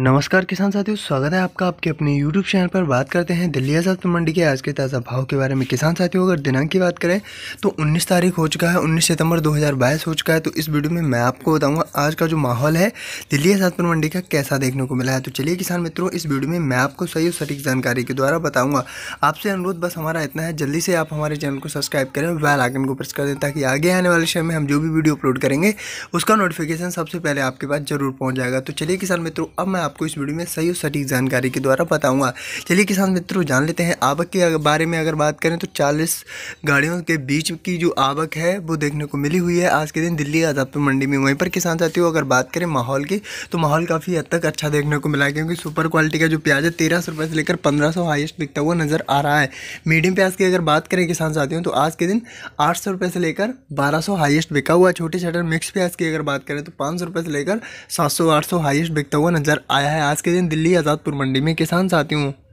नमस्कार किसान साथियों स्वागत है आपका आपके अपने YouTube चैनल पर बात करते हैं दिल्ली आजाद मंडी के आज के ताज़ा भाव के बारे में किसान साथियों अगर दिनांक की बात करें तो 19 तारीख हो चुका है 19 सितंबर 2022 हो चुका है तो इस वीडियो में मैं आपको बताऊंगा आज का जो माहौल है दिल्ली आजाद मंडी का कैसा देखने को मिला है तो चलिए किसान मित्रों इस वीडियो में मैं आपको सही और सटीक जानकारी के द्वारा बताऊँगा आपसे अनुरोध बस हमारा इतना है जल्दी से आप हमारे चैनल को सब्सक्राइब करें वैल आइकन को प्रेस कर दें ताकि आगे आने वाले समय में हम जो भी वीडियो अपलोड करेंगे उसका नोटिफिकेशन सबसे पहले आपके पास जरूर पहुँच जाएगा तो चलिए किसान मित्रों अब मैं आपको इस वीडियो में सही और सटीक जानकारी के द्वारा बताऊंगा चलिए किसान मित्रों जान लेते हैं आवक के बारे में अगर बात करें तो चालीस गाड़ियों के बीच की जो आवक है वो देखने को मिली हुई है आज के दिन दिल्ली आजादपुर मंडी में वहीं पर किसान साथियों अगर बात करें माहौल की तो माहौल काफ़ी हद तक अच्छा देखने को मिला क्योंकि सुपर क्वालिटी का जो प्याज है तेरह सौ से लेकर पंद्रह सौ बिकता हुआ नज़र आ रहा है मीडियम प्याज की अगर बात करें किसान साथियों तो आज के दिन आठ सौ से लेकर बारह सौ हाइस्ट बिका हुआ छोटे छोटे मिक्स प्याज की अगर बात करें तो पाँच सौ से लेकर सात सौ आठ सौ हाइस्ट बिकता हुआ नज़र आया है आज के दिन दिल्ली आज़ादपुर मंडी में किसान साथियों